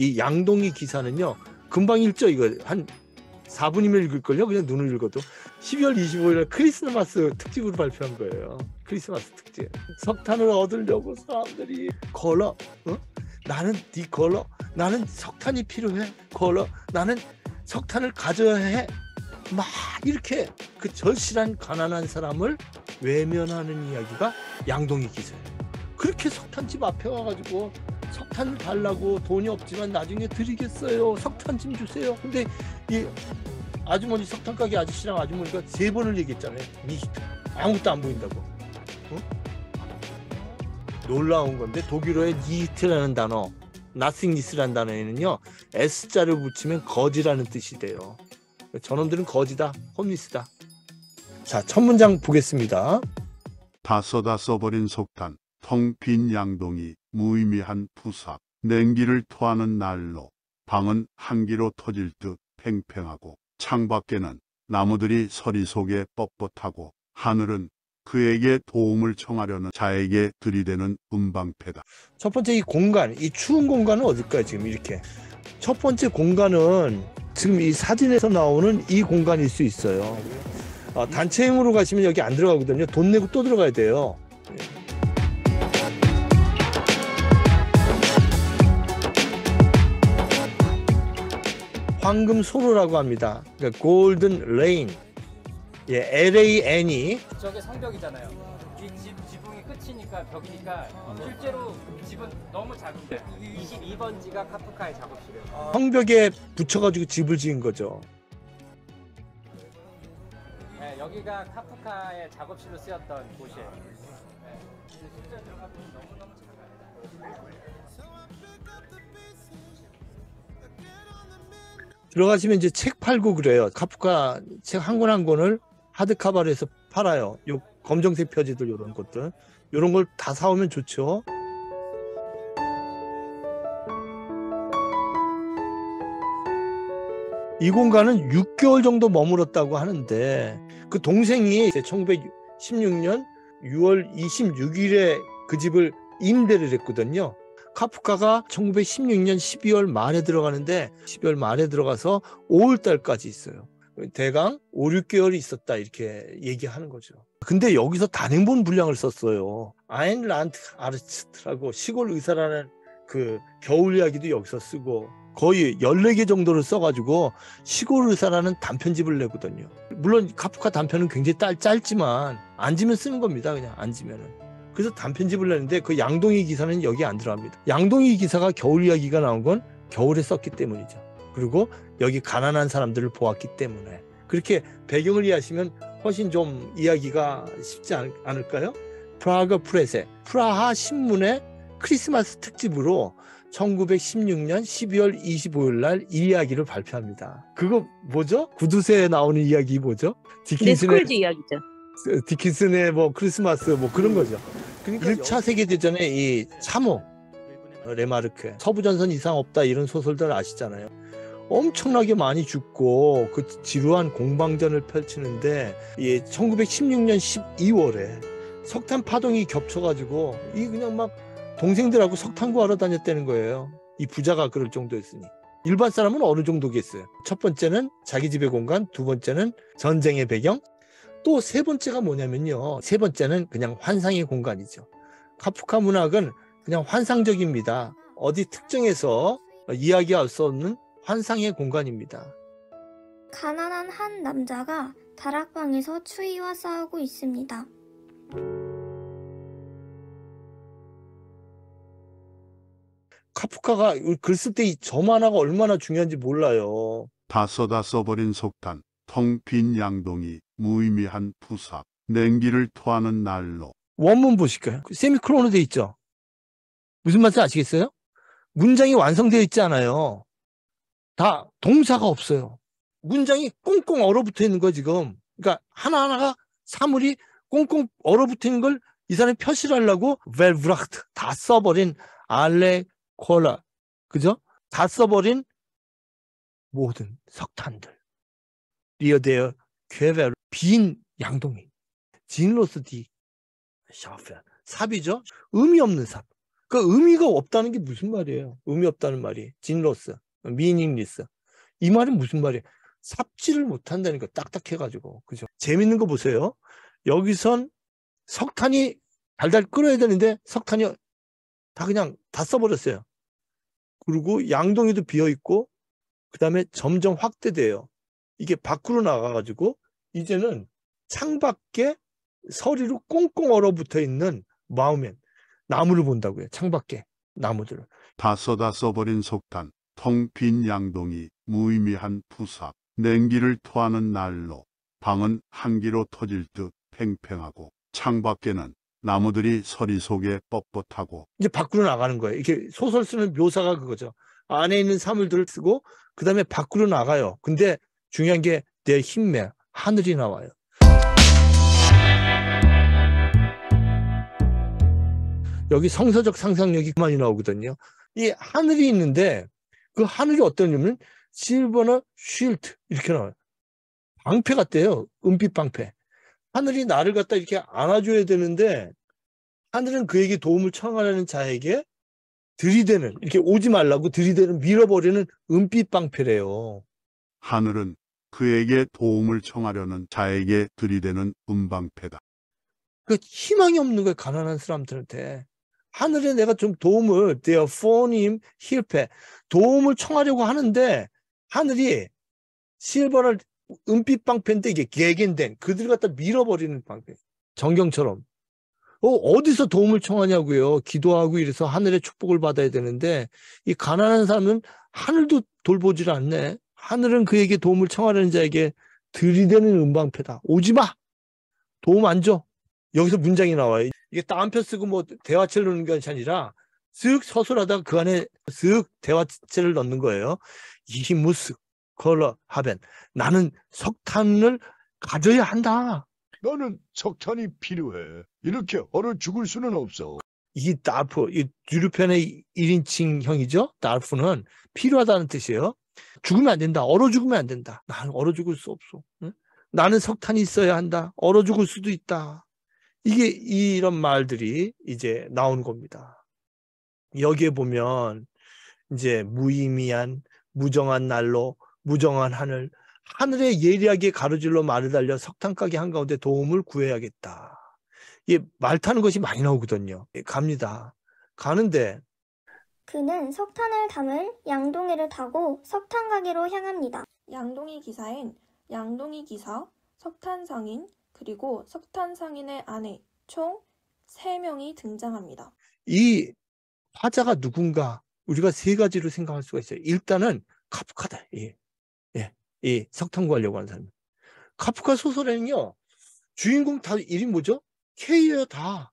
이 양동이 기사는요 금방 읽죠 이거 한 4분이면 읽을걸요 그냥 눈을 읽어도 12월 25일 크리스마스 특집으로 발표한 거예요 크리스마스 특집 석탄을 얻으려고 사람들이 걸어 어? 나는 네 걸어 나는 석탄이 필요해 걸어 나는 석탄을 가져야 해 막 이렇게 그 절실한 가난한 사람을 외면하는 이야기가 양동이 기사예요 그렇게 석탄집 앞에 와가지고 석탄을 달라고 돈이 없지만 나중에 드리겠어요. 석탄 좀 주세요. 근데 이 아주머니 석탄 가게 아저씨랑 아주머니가 세 번을 얘기했잖아요. 미스터 아무것도 안 보인다고. 어? 놀라운 건데 독일어의 니히트라는 단어, 나스니스라는 단어에는요 S자를 붙이면 거지라는 뜻이 돼요. 전원들은 거지다, 홈리스다. 자, 첫 문장 보겠습니다. 다 써다 써버린 석탄, 텅 빈 양동이, 무의미한 부삭, 냉기를 토하는 날로 방은 한기로 터질 듯 팽팽하고 창밖에는 나무들이 서리 속에 뻣뻣하고 하늘은 그에게 도움을 청하려는 자에게 들이대는 음방패다. 첫 번째 이 공간, 이 추운 공간은 어딜까요 지금 이렇게? 첫 번째 공간은 지금 이 사진에서 나오는 이 공간일 수 있어요. 아, 단체행으로 가시면 여기 안 들어가거든요. 돈 내고 또 들어가야 돼요. 황금 소로라고 합니다. 그러니까 골든 레인. 예, LAN이 저게 성벽이잖아요. 이집 지붕이 끝이니까 벽이니까 실제로 집은 너무 작은데 22번지가 카프카의 작업실이에요. 성벽에 붙여가지고 집을 지은 거죠. 네, 여기가 카프카의 작업실로 쓰였던 곳이에요. 네. 실제 들어가면 너무너무 작아요. 들어가시면 이제 책 팔고 그래요. 카프카 책 한 권 한 권을 하드카바로 해서 팔아요. 요 검정색 표지들 요런 것들. 요런 걸 다 사오면 좋죠. 이 공간은 6개월 정도 머물었다고 하는데 그 동생이 1916년 6월 26일에 그 집을 임대를 했거든요. 카프카가 1916년 12월 말에 들어가는데 12월 말에 들어가서 5월 달까지 있어요. 대강 5, 6개월이 있었다 이렇게 얘기하는 거죠. 근데 여기서 단행본 분량을 썼어요. 아인란트 아르츠트라고 시골 의사라는 그 겨울 이야기도 여기서 쓰고 거의 14개 정도를 써가지고 시골 의사라는 단편집을 내거든요. 물론 카프카 단편은 굉장히 짧, 짧지만 앉으면 쓰는 겁니다. 그냥 앉으면은. 그래서 단편집을 냈는데그 양동이 기사는 여기 안 들어갑니다. 양동이 기사가 겨울 이야기가 나온 건 겨울에 썼기 때문이죠. 그리고 여기 가난한 사람들을 보았기 때문에 그렇게 배경을 이해하시면 훨씬 좀 이야기가 쉽지 않, 을까요 프라하 프레세, 프라하 신문의 크리스마스 특집으로 1916년 12월 25일 날 이 이야기를 발표합니다. 그거 뭐죠? 구두쇠에 나오는 이야기 뭐죠? 네, 디킨슨의 네, 스콜지 이야기죠. 디킨슨의 뭐 크리스마스 뭐 그런 거죠. 그러니까 1차 세계대전의 이참호 레마르크 서부전선 이상 없다 이런 소설들 아시잖아요. 엄청나게 많이 죽고 그 지루한 공방전을 펼치는데 예, 1916년 12월에 석탄 파동이 겹쳐가지고 이 그냥 막 동생들하고 석탄 구하러 다녔다는 거예요. 이 부자가 그럴 정도였으니. 일반 사람은 어느 정도겠어요? 첫 번째는 자기 집의 공간, 두 번째는 전쟁의 배경, 또세 번째가 뭐냐면요. 세 번째는 그냥 환상의 공간이죠. 카프카 문학은 그냥 환상적입니다. 어디 특정해서 이야기할 수 없는 환상의 공간입니다. 가난한 한 남자가 다락방에서 추위와 싸우고 있습니다. 카프카가 글 쓸때 저만화가 얼마나 중요한지 몰라요. 다 써다 써버린 속탄, 텅 빈 양동이, 무의미한 부사 냉기를 토하는 난로. 원문 보실까요? 그 세미크론으로 돼 있죠. 무슨 말인지 아시겠어요? 문장이 완성되어 있지 않아요. 다 동사가 없어요. 문장이 꽁꽁 얼어붙어 있는 거야 지금. 그러니까 하나하나가 사물이 꽁꽁 얼어붙어 있는 걸이 사람이 표시를 하려고 웰브라트 다 써버린 알레 콜라 그죠? 다 써버린 모든 석탄들. 리어데어 缺乏빈 양동이, 진로스디 샤페 삽이죠. 의미 없는 삽. 그 의미가 없다는 게 무슨 말이에요? 의미 없다는 말이 진로스, 미닝리스. 이 말은 무슨 말이에요? 삽질을 못 한다니까 딱딱해가지고 그죠? 재밌는 거 보세요. 여기선 석탄이 달달 끓어야 되는데 석탄이 다 그냥 다 써버렸어요. 그리고 양동이도 비어 있고 그 다음에 점점 확대돼요. 이게 밖으로 나가가지고 이제는 창밖에 서리로 꽁꽁 얼어붙어 있는 마음멘 나무를 본다고요. 창밖에 나무들을. 다 써다 써버린 속탄, 텅 빈 양동이, 무의미한 부삽, 냉기를 토하는 난로, 방은 한기로 터질 듯 팽팽하고 창밖에는 나무들이 서리 속에 뻣뻣하고 이제 밖으로 나가는 거예요. 이게 소설 쓰는 묘사가 그거죠. 안에 있는 사물들을 쓰고 그 다음에 밖으로 나가요. 근데 중요한 게 내 힘매, 하늘이 나와요. 여기 성서적 상상력이 많이 나오거든요. 이 하늘이 있는데 그 하늘이 어떠냐면 실버나 쉴트 이렇게 나와요. 방패 같대요. 은빛 방패. 하늘이 나를 갖다 이렇게 안아줘야 되는데 하늘은 그에게 도움을 청하려는 자에게 들이대는 이렇게 오지 말라고 들이대는 밀어버리는 은빛 방패래요. 하늘은 그에게 도움을 청하려는 자에게 들이대는 음방패다. 그 희망이 없는 거예요. 가난한 사람들한테. 하늘에 내가 좀 도움을 대어 포님 힐패 도움을 청하려고 하는데 하늘이 실버를 은빛 방패인데 이게 개긴된 그들 을 갖다 밀어버리는 방패 정경처럼 어, 어디서 도움을 청하냐고요 기도하고 이래서 하늘의 축복을 받아야 되는데 이 가난한 사람은 하늘도 돌보질 않네 하늘은 그에게 도움을 청하려는 자에게 들이대는 음방패다. 오지 마. 도움 안 줘. 여기서 문장이 나와요. 이게 따옴표 쓰고 뭐 대화체를 넣는 것이 아니라 쓱 서술하다가 그 안에 쓱 대화체를 넣는 거예요. 이히무스 컬러 하벤. 나는 석탄을 가져야 한다. 나는 석탄이 필요해. 이렇게 얼어 죽을 수는 없어. 이 다프, 이 유류편의 1인칭 형이죠. 다프는 필요하다는 뜻이에요. 죽으면 안 된다. 얼어 죽으면 안 된다. 나는 얼어 죽을 수 없어. 응? 나는 석탄이 있어야 한다. 얼어 죽을 수도 있다. 이게 이런 말들이 이제 나온 겁니다. 여기에 보면 이제 무의미한 무정한 날로 무정한 하늘 하늘에 예리하게 가로질러 말을 달려 석탄 가게 한가운데 도움을 구해야겠다. 이말 게 타는 것이 많이 나오거든요. 예, 갑니다. 가는데 그는 석탄을 담을 양동이를 타고 석탄 가게로 향합니다. 양동이 기사인 양동이 기사, 석탄 상인, 그리고 석탄 상인의 아내 총 3명이 등장합니다. 이 화자가 누군가 우리가 세 가지로 생각할 수가 있어요. 일단은 카프카다. 예. 예. 예. 석탄 구하려고 하는 사람. 카프카 소설에는요. 주인공 다 이름이 뭐죠? K예요, 다.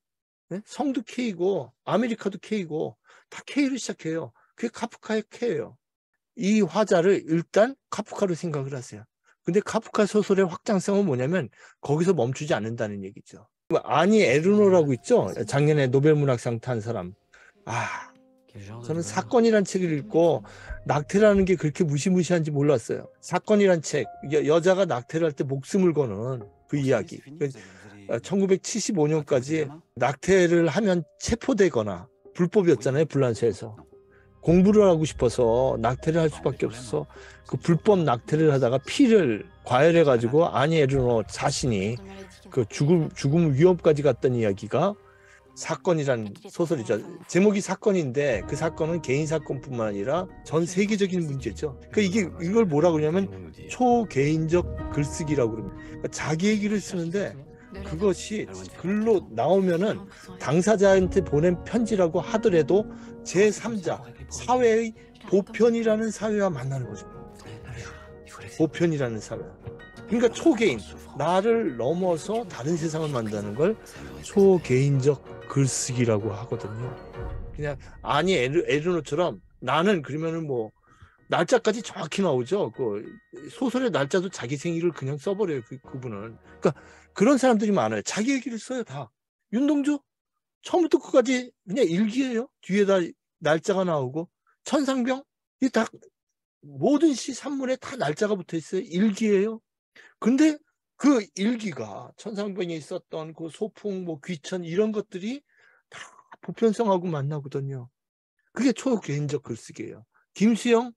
네? 성도 K고 아메리카도 K고 다 K로 시작해요. 그게 카프카의 K예요. 이 화자를 일단 카프카로 생각을 하세요. 근데 카프카 소설의 확장성은 뭐냐면 거기서 멈추지 않는다는 얘기죠. 뭐 아니 에르노라고 있죠. 작년에 노벨문학상 탄 사람. 아, 저는 사건이란 책을 읽고 낙태라는 게 그렇게 무시무시한지 몰랐어요. 사건이란 책, 여, 자가 낙태를 할 때 목숨을 거는 그 이야기. 1975년까지 그러니까 낙태를 하면 체포되거나 불법이었잖아요 불란서에서 공부를 하고 싶어서 낙태를 할 수밖에 없어서 그 불법 낙태를 하다가 피를 과열해 가지고 아니 에르노 자신이 그 죽음 죽음 위협까지 갔던 이야기가 사건이란 소설이죠. 제목이 사건인데 그 사건은 개인 사건뿐만 아니라 전 세계적인 문제죠. 그러니까 이게 이걸 뭐라 그러냐면 초개인적 글쓰기라고 그럽니다 그러니까 자기 얘기를 쓰는데 그것이 글로 나오면은 아, 당사자한테 보낸 편지라고 하더라도 제3자 아, 아, 사회의 보편이라는 사회와 만나는 거죠. 네, 보편이라는 사회. 그러니까 초개인 나를 넘어서 다른 세상을 만드는걸 초개인적 글쓰기라고 하거든요. 그냥 아니 에르, 에르노처럼 나는 그러면은 뭐 날짜까지 정확히 나오죠. 그 소설의 날짜도 자기 생일을 그냥 써버려요. 그, 그분은. 그러니까 그런 사람들이 많아요. 자기 얘기를 써요 다. 윤동주 처음부터 끝까지 그냥 일기예요. 뒤에다 날짜가 나오고 천상병 이 다 모든 시 산문에 다 날짜가 붙어 있어요. 일기예요. 근데 그 일기가 천상병에 있었던 그 소풍 뭐 귀천 이런 것들이 다 보편성하고 만나거든요. 그게 초개인적 글쓰기예요. 김수영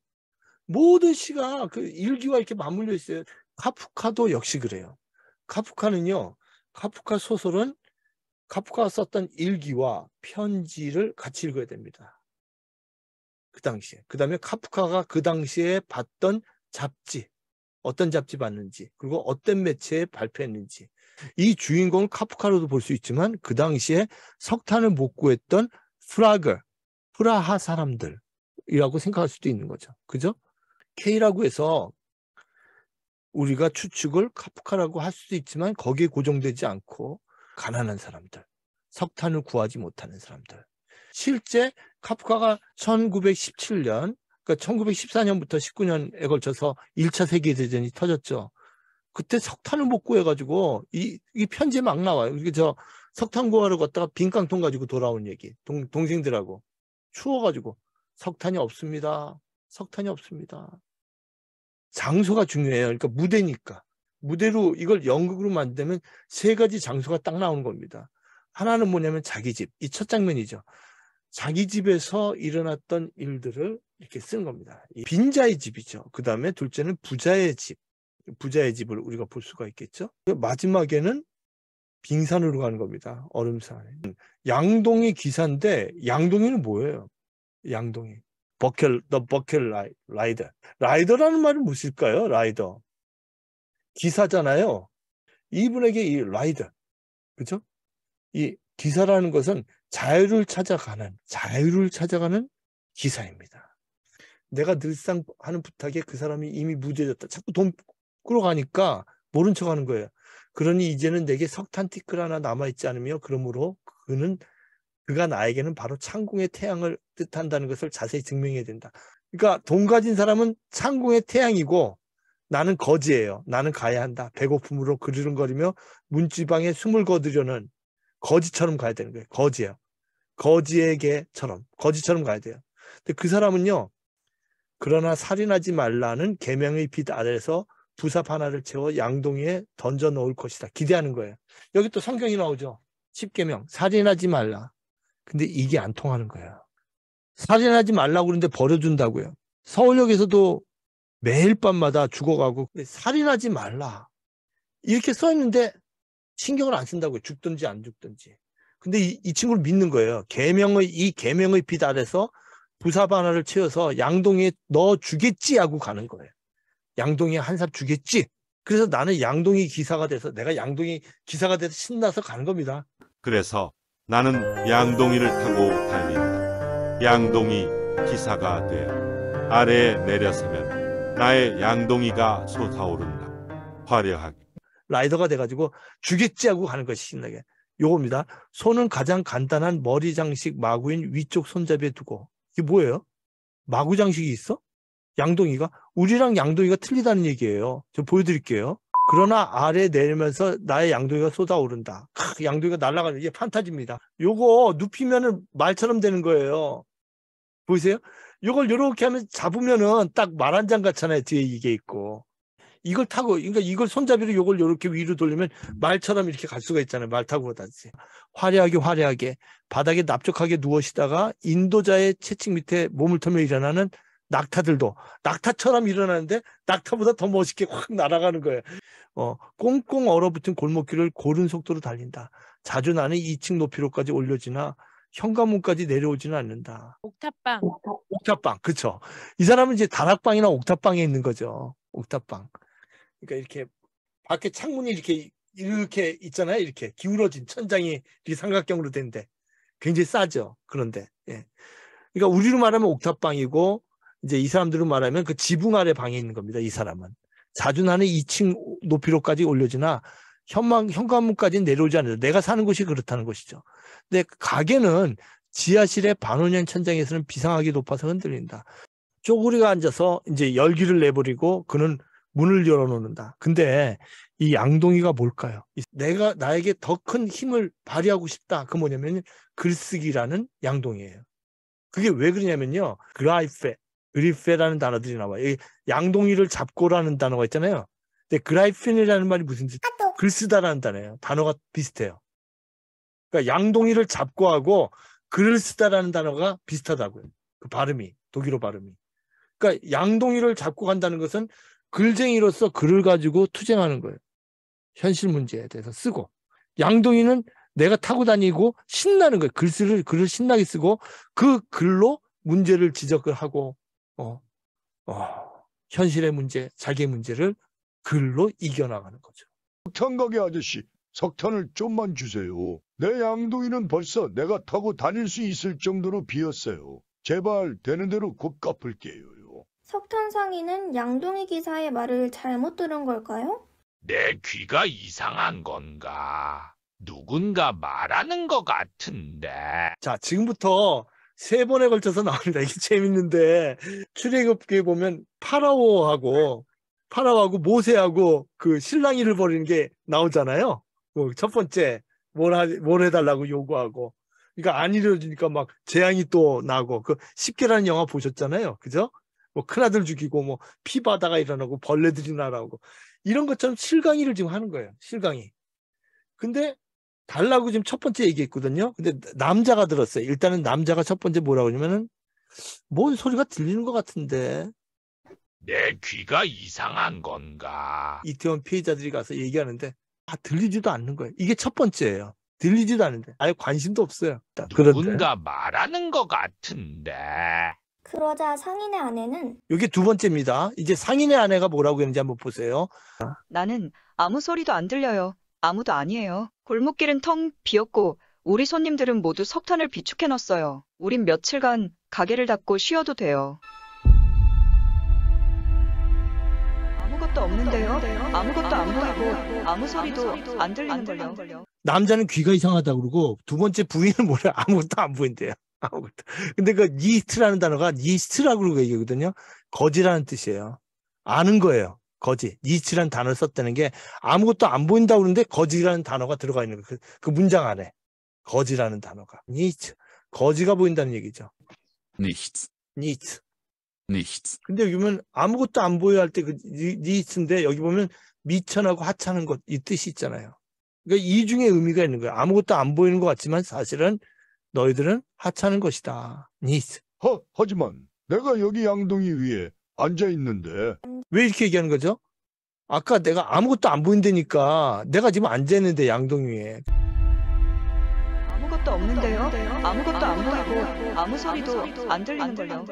모든 시가 그 일기와 이렇게 맞물려 있어요. 카프카도 역시 그래요. 카프카는요, 카프카 소설은 카프카가 썼던 일기와 편지를 같이 읽어야 됩니다. 그 당시에. 그 다음에 카프카가 그 당시에 봤던 잡지, 어떤 잡지 봤는지, 그리고 어떤 매체에 발표했는지. 이주인공은 카프카로도 볼 수 있지만 그 당시에 석탄을 못 구했던 프라그, 프라하 사람들이라고 생각할 수도 있는 거죠. 그죠? K라고 해서 우리가 추측을 카프카라고 할 수도 있지만 거기에 고정되지 않고 가난한 사람들, 석탄을 구하지 못하는 사람들. 실제 카프카가 1917년, 그러니까 1914년부터 19년에 걸쳐서 1차 세계대전이 터졌죠. 그때 석탄을 못 구해가지고 이, 이 편지에 막 나와요. 이게 저 석탄 구하러 갔다가 빈깡통 가지고 돌아온 얘기. 동, 동생들하고 추워가지고 석탄이 없습니다. 석탄이 없습니다. 장소가 중요해요. 그러니까 무대니까. 무대로 이걸 연극으로 만들면 세 가지 장소가 딱 나오는 겁니다. 하나는 뭐냐면 자기 집. 이 첫 장면이죠. 자기 집에서 일어났던 일들을 이렇게 쓴 겁니다. 빈자의 집이죠. 그 다음에 둘째는 부자의 집. 부자의 집을 우리가 볼 수가 있겠죠. 마지막에는 빙산으로 가는 겁니다. 얼음산. 양동이 기사인데 양동이는 뭐예요? 양동이. 버킷 t 버켈 라이더. 라이더라는 말이 무엇일까요? 라이더. 기사잖아요. 이분에게 이 라이더. 그죠? 이 기사라는 것은 자유를 찾아가는, 자유를 찾아가는 기사입니다. 내가 늘상 하는 부탁에 그 사람이 이미 무뎌졌다. 자꾸 돈 끌어가니까 모른 척 하는 거예요. 그러니 이제는 내게 석탄 티끌 하나 남아있지 않으며 그러므로 그는 그가 나에게는 바로 창공의 태양을 뜻한다는 것을 자세히 증명해야 된다. 그러니까 돈 가진 사람은 창공의 태양이고 나는 거지예요. 나는 가야 한다. 배고픔으로 그르릉거리며 문지방에 숨을 거두려는 거지처럼 가야 되는 거예요. 거지예요. 거지에게처럼 거지처럼 가야 돼요. 근데 그 사람은요. 그러나 살인하지 말라는 계명의 빛 아래서 부삽 하나를 채워 양동이에 던져 놓을 것이다. 기대하는 거예요. 여기 또 성경이 나오죠. 10계명 살인하지 말라. 근데 이게 안 통하는 거야. 살인하지 말라고 그러는데 버려준다고요. 서울역에서도 매일 밤마다 죽어가고 살인하지 말라. 이렇게 써 있는데 신경을 안 쓴다고요. 죽든지 안 죽든지. 근데 이, 이 친구를 믿는 거예요. 개명의이개명의빛 아래서 부사바나를 채워서 양동이너죽겠지 하고 가는 거예요. 양동이한살죽겠지 그래서 나는 양동이 기사가 돼서 내가 양동이 기사가 돼서 신나서 가는 겁니다. 그래서 나는 양동이를 타고 달린다. 양동이 기사가 돼 아래에 내려서면 나의 양동이가 솟아오른다. 화려하게. 라이더가 돼가지고 죽겠지 하고 가는 것이 신나게. 요겁니다. 손은 가장 간단한 머리 장식 마구인 위쪽 손잡이에 두고. 이게 뭐예요? 마구 장식이 있어? 양동이가? 우리랑 양동이가 틀리다는 얘기예요. 저 보여드릴게요. 그러나 아래 내리면서 나의 양동이가 쏟아오른다. 크, 양동이가 날아가는 이게 판타지입니다. 요거 눕히면은 말처럼 되는 거예요. 보이세요? 요걸 요렇게 하면 잡으면은 딱 말 한 장 같잖아요. 뒤에 이게 있고. 이걸 타고 그러니까 이걸 손잡이로 요걸 요렇게 위로 돌리면 말처럼 이렇게 갈 수가 있잖아요. 말 타고 가다지. 화려하게 화려하게 바닥에 납작하게 누워시다가 인도자의 채찍 밑에 몸을 터며 일어나는 낙타들도 낙타처럼 일어나는데 낙타보다 더 멋있게 확 날아가는 거예요. 어, 꽁꽁 얼어붙은 골목길을 고른 속도로 달린다. 자주 나는 2층 높이로까지 올려지나 현관문까지 내려오지는 않는다. 옥탑방. 옥, 탑방 그쵸. 이 사람은 이제 다락방이나 옥탑방에 있는 거죠. 옥탑방. 그러니까 이렇게 밖에 창문이 이렇게 이렇게 있잖아요. 이렇게 기울어진 천장이 이렇게 삼각형으로 된데 굉장히 싸죠. 그런데 예. 그러니까 우리로 말하면 옥탑방이고 이제 이 사람들은 말하면 그 지붕 아래 방에 있는 겁니다. 이 사람은. 자준하는 2층 높이로까지 올려지나 현망, 현관문까지 내려오지 않아요. 내가 사는 곳이 그렇다는 것이죠. 근데 가게는 지하실의 반원형 천장에서는 비상하게 높아서 흔들린다. 쪼그리가 앉아서 이제 열기를 내버리고 그는 문을 열어놓는다. 근데 이 양동이가 뭘까요? 내가 나에게 더 큰 힘을 발휘하고 싶다. 그 뭐냐면 글쓰기라는 양동이에요. 그게 왜 그러냐면요. 그라이페, 의리페라는 단어들이 나와요. 양동이를 잡고라는 단어가 있잖아요. 근데 그라이핀이라는 말이 무슨 뜻? 글쓰다라는 단어예요. 단어가 비슷해요. 그러니까 양동이를 잡고 하고 글을 쓰다라는 단어가 비슷하다고요. 그 발음이 독일어 발음이. 그러니까 양동이를 잡고 간다는 것은 글쟁이로서 글을 가지고 투쟁하는 거예요. 현실 문제에 대해서 쓰고 양동이는 내가 타고 다니고 신나는 거예요. 글쓰를 글을 신나게 쓰고 그 글로 문제를 지적을 하고 어, 어, 현실의 문제, 자기 의 문제를 글로 이겨나가는 거죠. 석 천각의 아저씨, 석탄을 좀만 주세요. 내 양동이는 벌써 내가 타고 다닐 수 있을 정도로 비었어요. 제발 되는 대로 곧 갚을게요. 석탄 상인은 양동이 기사의 말을 잘못 들은 걸까요? 내 귀가 이상한 건가? 누군가 말하는 것 같은데. 자, 지금부터 세 번에 걸쳐서 나옵니다. 이게 재밌는데 출애굽기 보면 파라오하고 파라오하고 모세하고 그 신랑이를 벌이는 게 나오잖아요. 뭐첫 그 번째 뭘, 하, 뭘 해달라고 요구하고 그러니까 안 이루어지니까 막 재앙이 또 나고 그 십계라는 영화 보셨잖아요. 그죠? 뭐 큰아들 죽이고 뭐 피바다가 일어나고 벌레들이 날아오고 이런 것처럼 실강이를 지금 하는 거예요. 실강이. 근데 달라고 지금 첫 번째 얘기했거든요. 근데 남자가 들었어요. 일단은 남자가 첫 번째 뭐라고 하냐면은 뭔 소리가 들리는 것 같은데. 내 귀가 이상한 건가. 이태원 피해자들이 가서 얘기하는데 아 들리지도 않는 거예요. 이게 첫 번째예요. 들리지도 않는데 아예 관심도 없어요. 누군가 그런데. 말하는 것 같은데. 그러자 상인의 아내는 이게 두 번째입니다. 이제 상인의 아내가 뭐라고 했는지 한번 보세요. 나는 아무 소리도 안 들려요. 아무도 아니에요. 골목길은 텅 비었고 우리 손님들은 모두 석탄을 비축해놨어요. 우린 며칠간 가게를 닫고 쉬어도 돼요. 아무것도 없는데요. 아무것도 안 보이고 아무 소리도 안 들리는걸요. 남자는 귀가 이상하다 그러고 두 번째 부인은 뭐래 아무것도 안 보인대요. 아무것도. 근데 그니스트라는 단어가 니스트라고 얘기거든요. 거지라는 뜻이에요. 아는 거예요. 거지. 니치라는 단어를 썼다는 게 아무것도 안 보인다고 그러는데 거지라는 단어가 들어가 있는 거예요. 그, 그 문장 안에. 거지라는 단어가. 니츠. 거지가 보인다는 얘기죠. 니 i 니 h 니 s 근데 여기 보면 아무것도 안 보여 할때 그니 i 인데 여기 보면 미천하고 하찮은 것 이 뜻이 있잖아요. 그러니까 이 중에 의미가 있는 거예요. 아무것도 안 보이는 것 같지만 사실은 너희들은 하찮은 것이다. 니 i c 허, 하지만 내가 여기 양동이 위에 앉아 있는데 왜 이렇게 얘기하는 거죠? 아까 내가 아무것도 안 보인다니까 내가 지금 앉아있는데 양동 위에 아무것도 없는데요? 아무것도 안 보이고 아무 소리도 안 들리는걸요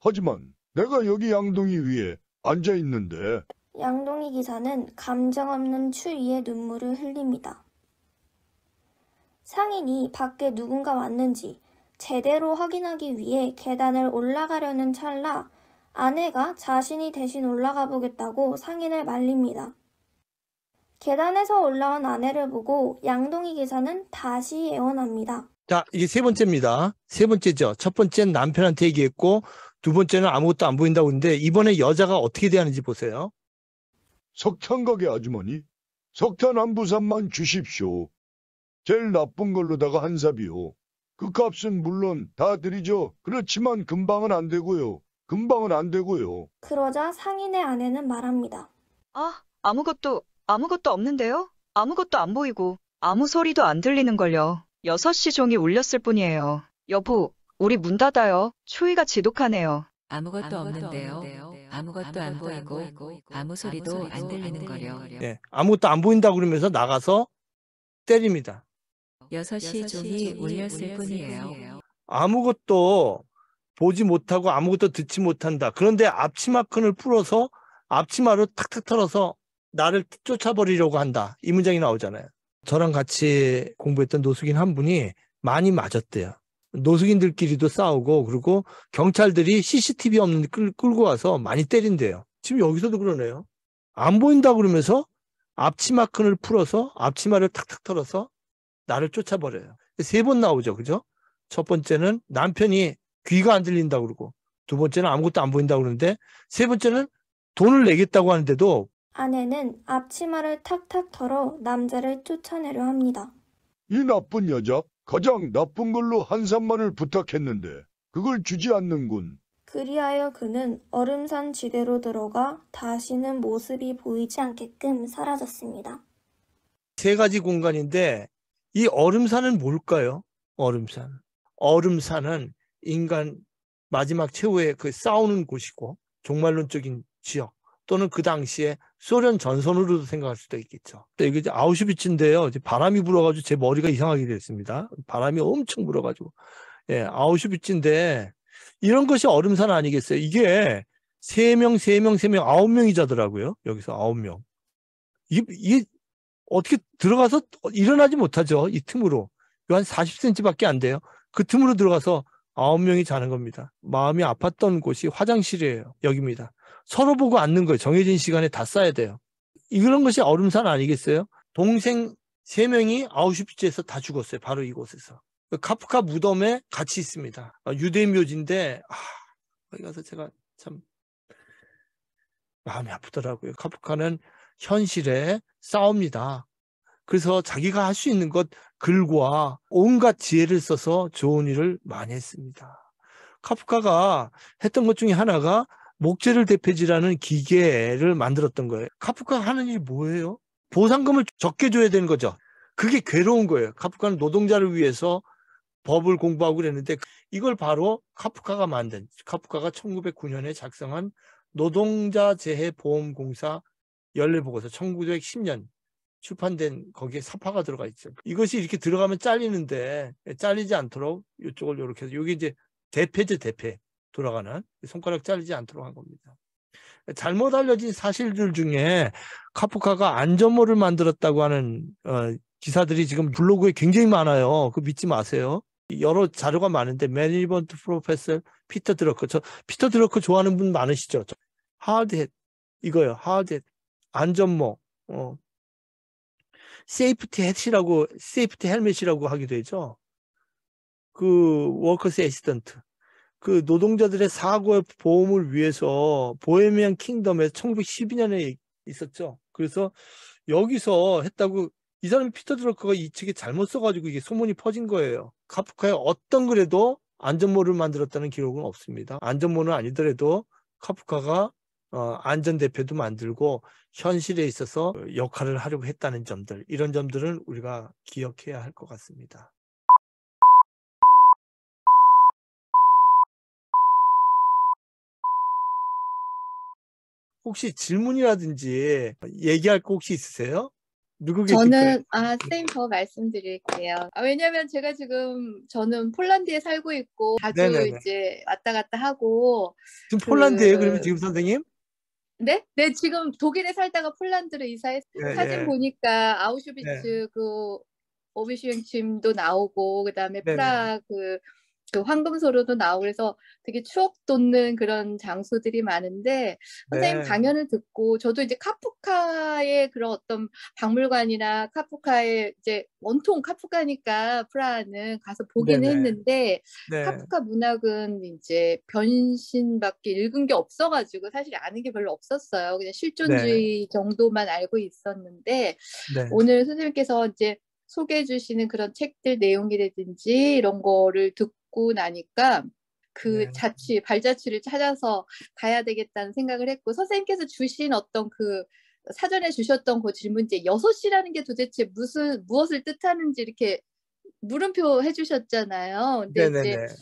하지만 내가 여기 양동이 위에 앉아있는데 양동이 기사는 감정 없는 추위에 눈물을 흘립니다. 상인이 밖에 누군가 왔는지 제대로 확인하기 위해 계단을 올라가려는 찰나 아내가 자신이 대신 올라가 보겠다고 상인을 말립니다. 계단에서 올라온 아내를 보고 양동희 기사는 다시 애원합니다 자, 이게 세 번째입니다. 세 번째죠. 첫 번째는 남편한테 얘기했고 두 번째는 아무것도 안 보인다고 했는데 이번에 여자가 어떻게 대하는지 보세요. 석탄가게 아주머니, 석탄 한 부산만 주십시오. 제일 나쁜 걸로다가 한 삽이요. 그 값은 물론 다 드리죠. 그렇지만 금방은 안 되고요. 금방은 안 되고요. 그러자 상인의 아내는 말합니다. 아, 아무것도, 아무것도 없는데요? 아무것도 안 보이고, 아무 소리도 안 들리는걸요. 6시 종이 울렸을 뿐이에요. 여보, 우리 문 닫아요. 추위가 지독하네요. 아무것도 없는데요. 아무것도 안 보이고 아무 소리도 안 들리는 걸요 예, 아무것도 안 보인다 그러면서 나가서 때립니다. 6시 종이 울렸을 뿐이에요. 아무것도 보지 못하고 아무것도 듣지 못한다. 그런데 앞치마끈을 풀어서 앞치마를 탁탁 털어서 나를 쫓아버리려고 한다. 이 문장이 나오잖아요. 저랑 같이 공부했던 노숙인 한 분이 많이 맞았대요. 노숙인들끼리도 싸우고 그리고 경찰들이 CCTV 없는 끌, 끌고 와서 많이 때린대요. 지금 여기서도 그러네요. 안 보인다 그러면서 앞치마 끈을 풀어서 앞치마를 탁탁 털어서 나를 쫓아버려요. 세 번 나오죠. 그죠? 첫 번째는 남편이 귀가 안 들린다 그러고 두 번째는 아무것도 안 보인다 그러는데 세 번째는 돈을 내겠다고 하는데도 아내는 앞치마를 탁탁 털어 남자를 쫓아내려 합니다. 이 나쁜 여자 가장 나쁜 걸로 한산만을 부탁했는데 그걸 주지 않는군. 그리하여 그는 얼음산 지대로 들어가 다시는 모습이 보이지 않게끔 사라졌습니다. 세 가지 공간인데 이 얼음산은 뭘까요? 얼음산. 얼음산은 인간 마지막 최후의 그 싸우는 곳이고 종말론적인 지역 또는 그 당시에 소련 전선으로도 생각할 수도 있겠죠. 근데 이게 이제 아우슈비츠인데요. 이제 바람이 불어가지고 제 머리가 이상하게 됐습니다. 바람이 엄청 불어가지고 예, 아우슈비츠인데 이런 것이 얼음산 아니겠어요? 이게 세명세명세 명 아홉 명이자더라고요 여기서 아홉 명 이, 이, 어떻게 들어가서 일어나지 못하죠. 이 틈으로. 한 40cm밖에 안 돼요. 그 틈으로 들어가서 아홉 명이 자는 겁니다. 마음이 아팠던 곳이 화장실이에요. 여기입니다. 서로 보고 앉는 거예요. 정해진 시간에 다 싸야 돼요. 이런 것이 얼음산 아니겠어요? 동생 세 명이 아우슈비츠에서 다 죽었어요. 바로 이곳에서. 그 카프카 무덤에 같이 있습니다. 아, 유대 묘지인데 아, 거기 가서 제가 참 마음이 아프더라고요. 카프카는 현실에 싸웁니다. 그래서 자기가 할 수 있는 것 글과 온갖 지혜를 써서 좋은 일을 많이 했습니다. 카프카가 했던 것 중에 하나가 목재를 대표지라는 기계를 만들었던 거예요. 카프카 하는 일이 뭐예요? 보상금을 적게 줘야 되는 거죠. 그게 괴로운 거예요. 카프카는 노동자를 위해서 법을 공부하고 그랬는데 이걸 바로 카프카가 만든 카프카가 1909년에 작성한 노동자 재해 보험공사 연례 보고서 1910년 출판된 거기에 사파가 들어가 있죠. 이것이 이렇게 들어가면 잘리는데 예, 잘리지 않도록 이쪽을 이렇게 해서 여기 이제 대패죠 대패 돌아가는 손가락 잘리지 않도록 한 겁니다. 예, 잘못 알려진 사실들 중에 카프카가 안전모를 만들었다고 하는 어, 기사들이 지금 블로그에 굉장히 많아요. 그 믿지 마세요. 여러 자료가 많은데 매니먼트 프로페서 피터 드러커 저 피터 드러커 좋아하는 분 많으시죠? 하드헷 이거요. 하드헷 안전모 어, 세이프티 햇이라고 세이프티 헬멧이라고 하기도 하죠. 그 워커스 에시던트그 노동자들의 사고의 보험을 위해서 보헤미안 킹덤에 1912년에 있었죠. 그래서 여기서 했다고 이 사람 피터 드러커가 이 책에 잘못 써가지고 이게 소문이 퍼진 거예요. 카프카의 어떤 글에도 안전모를 만들었다는 기록은 없습니다. 안전모는 아니더라도 카프카가 어, 안전대표도 만들고 현실에 있어서 역할을 하려고 했다는 점들 이런 점들을 우리가 기억해야 할 것 같습니다. 혹시 질문이라든지 얘기할 거 혹시 있으세요? 누구 계실요 저는 아 선생님 더 말씀드릴게요. 아, 왜냐하면 제가 지금 저는 폴란드에 살고 있고 자주 네네네. 이제 왔다 갔다 하고 지금 폴란드에 그... 그러면 지금 선생님? 네? 네, 지금 독일에 살다가 폴란드로 이사했 네, 사진 네. 보니까 아우슈비츠 네. 그 오비슈행침도 나오고 그다음에 프라 그그 황금소로도 나오고 그래서 되게 추억 돋는 그런 장소들이 많은데 선생님 네. 강연을 듣고 저도 이제 카프카의 그런 어떤 박물관이나 카프카의 이제 원통 카프카니까 프라하는 가서 보긴 네네. 했는데 네. 카프카 문학은 이제 변신밖에 읽은 게 없어가지고 사실 아는 게 별로 없었어요. 그냥 실존주의 네. 정도만 알고 있었는데 네. 오늘 선생님께서 이제 소개해 주시는 그런 책들 내용이라든지 이런 거를 듣고 듣고 나니까 그 네. 자취 발자취를 찾아서 가야 되겠다는 생각을 했고 선생님께서 주신 어떤 그 사전에 주셨던 그 질문제 여섯 시라는게 도대체 무슨 무엇을 뜻하는지 이렇게 물음표 해주셨잖아요. 근데 네네네. 이제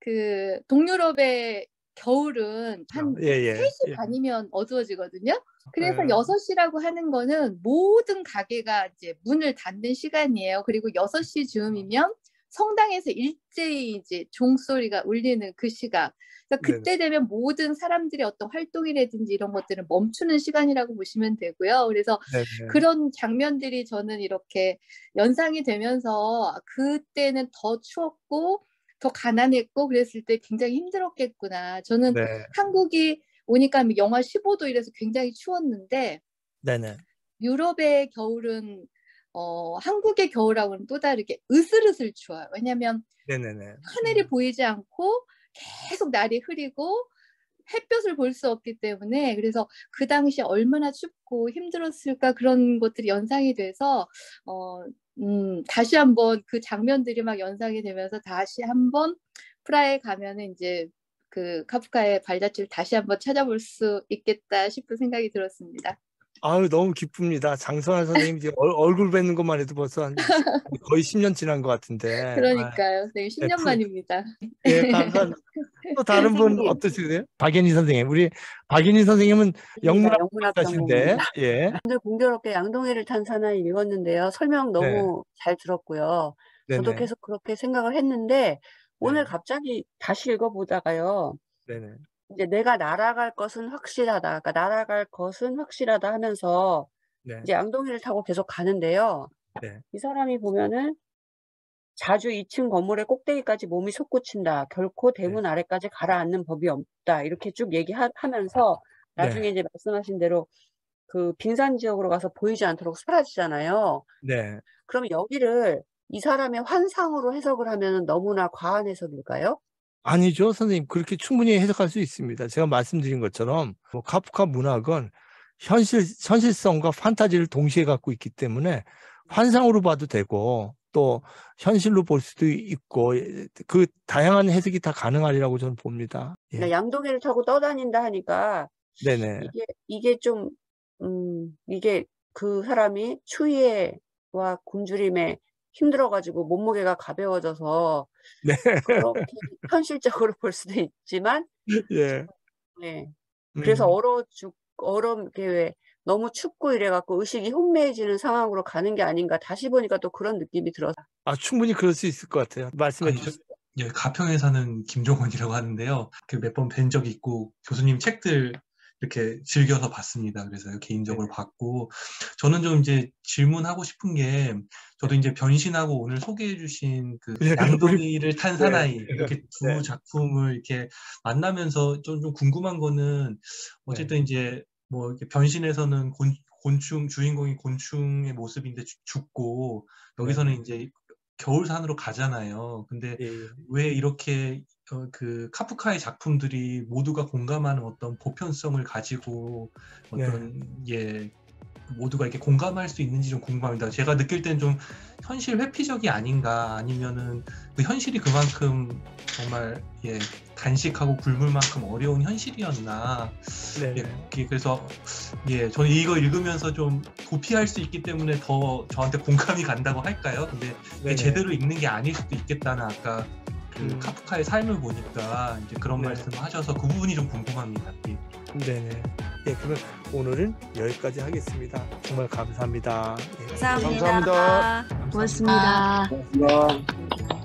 그 동유럽의 겨울은 아, 한 예, 예, 3시 예. 반이면 어두워지거든요. 그래서 예. 6시라고 하는 거는 모든 가게가 이제 문을 닫는 시간이에요. 그리고 6시 즈음이면 성당에서 일제히 이제 종소리가 울리는 그 시각. 그러니까 그때 네네. 되면 모든 사람들이 어떤 활동이라든지 이런 것들을 멈추는 시간이라고 보시면 되고요. 그래서 네네. 그런 장면들이 저는 이렇게 연상이 되면서 그때는 더 추웠고 더 가난했고 그랬을 때 굉장히 힘들었겠구나. 저는 네. 한국이 오니까 영하 15도 이래서 굉장히 추웠는데 네네. 유럽의 겨울은 어, 한국의 겨울하고는 또 다르게 으슬으슬 추워요. 왜냐하면 네네네. 하늘이 음. 보이지 않고 계속 날이 흐리고 햇볕을 볼 수 없기 때문에 그래서 그 당시 얼마나 춥고 힘들었을까 그런 것들이 연상이 돼서 어, 음, 다시 한번 그 장면들이 막 연상이 되면서 다시 한번 프라에 가면은 이제 그 카프카의 발자취를 다시 한번 찾아볼 수 있겠다 싶은 생각이 들었습니다. 아유 너무 기쁩니다. 장선아 선생님 이제 얼굴 뵙는 것만 해도 벌써 한 거의 10년 지난 것 같은데. 그러니까요. 아, 네, 10년 네, 만입니다. 예, 네, 감사합니다. 또 다른 분 어떠세요? 박연희 선생님. 우리 박연희 선생님은 네, 영문학자신데. 예. 근데 공교롭게 양동이를 탄 사나이 읽었는데요. 설명 너무 네. 잘 들었고요. 네네. 저도 계속 그렇게 생각을 했는데 오늘 네. 갑자기 다시 읽어보다가요. 네네. 이제 내가 날아갈 것은 확실하다. 그러니까 날아갈 것은 확실하다 하면서 네. 이제 양동이를 타고 계속 가는데요. 네. 이 사람이 보면은 자주 2층 건물의 꼭대기까지 몸이 솟구친다. 결코 네. 대문 네. 아래까지 가라앉는 법이 없다. 이렇게 쭉 얘기하면서 네. 나중에 이제 말씀하신 대로 그 빙산 지역으로 가서 보이지 않도록 사라지잖아요. 네. 그럼 여기를 이 사람의 환상으로 해석을 하면 너무나 과한 해석일까요? 아니죠, 선생님. 그렇게 충분히 해석할 수 있습니다. 제가 말씀드린 것처럼 뭐 카프카 문학은 현실 현실성과 판타지를 동시에 갖고 있기 때문에 환상으로 봐도 되고 또 현실로 볼 수도 있고 예, 그 다양한 해석이 다 가능하리라고 저는 봅니다. 예. 그러니까 양도기를 타고 떠다닌다 하니까 네네. 이게 이게 좀 음, 이게 그 사람이 추위와 굶주림에 힘들어가지고 몸무게가 가벼워져서 네. 그렇게 현실적으로 볼 수도 있지만 예. 네. 그래서 음. 얼어 죽 얼어 계게 너무 춥고 이래갖고 의식이 혼미해지는 상황으로 가는 게 아닌가 다시 보니까 또 그런 느낌이 들어서 아 충분히 그럴 수 있을 것 같아요 말씀해 주셨어요 예, 가평에 사는 김종원이라고 하는데요. 그 몇번 뵌 적이 있고 교수님 책들 이렇게 즐겨서 봤습니다. 그래서 개인적으로 네. 봤고 저는 좀 이제 질문하고 싶은 게 저도 네. 이제 변신하고 오늘 소개해 주신 그 양동이를 탄 네. 사나이 네. 이렇게 두 작품을 이렇게 만나면서 좀, 좀 궁금한 거는 어쨌든 이제 뭐 이렇게 변신에서는 곤, 곤충 주인공이 곤충의 모습인데 죽고 여기서는 이제 겨울산으로 가잖아요. 근데 예. 왜 이렇게 어, 그 카프카의 작품들이 모두가 공감하는 어떤 보편성을 가지고 어떤 예. 예 모두가 이렇게 공감할 수 있는지 좀 궁금합니다. 제가 느낄 때는 좀 현실 회피적이 아닌가 아니면은 그 현실이 그만큼 정말 예 간식하고 굶을 만큼 어려운 현실이었나. 네. 예, 그래서 예, 저는 이거 읽으면서 좀 도피할 수 있기 때문에 더 저한테 공감이 간다고 할까요? 근데 이게 제대로 읽는 게 아닐 수도 있겠다는 아까 그 음. 카프카의 삶을 보니까 이제 그런 네 말씀을 하셔서 그 부분이 좀 궁금합니다. 예. 네네. 예, 그러면 오늘은 여기까지 하겠습니다. 정말 감사합니다. 예. 감사합니다. 감사합니다. 고맙습니다. 고맙습니다. 고맙습니다.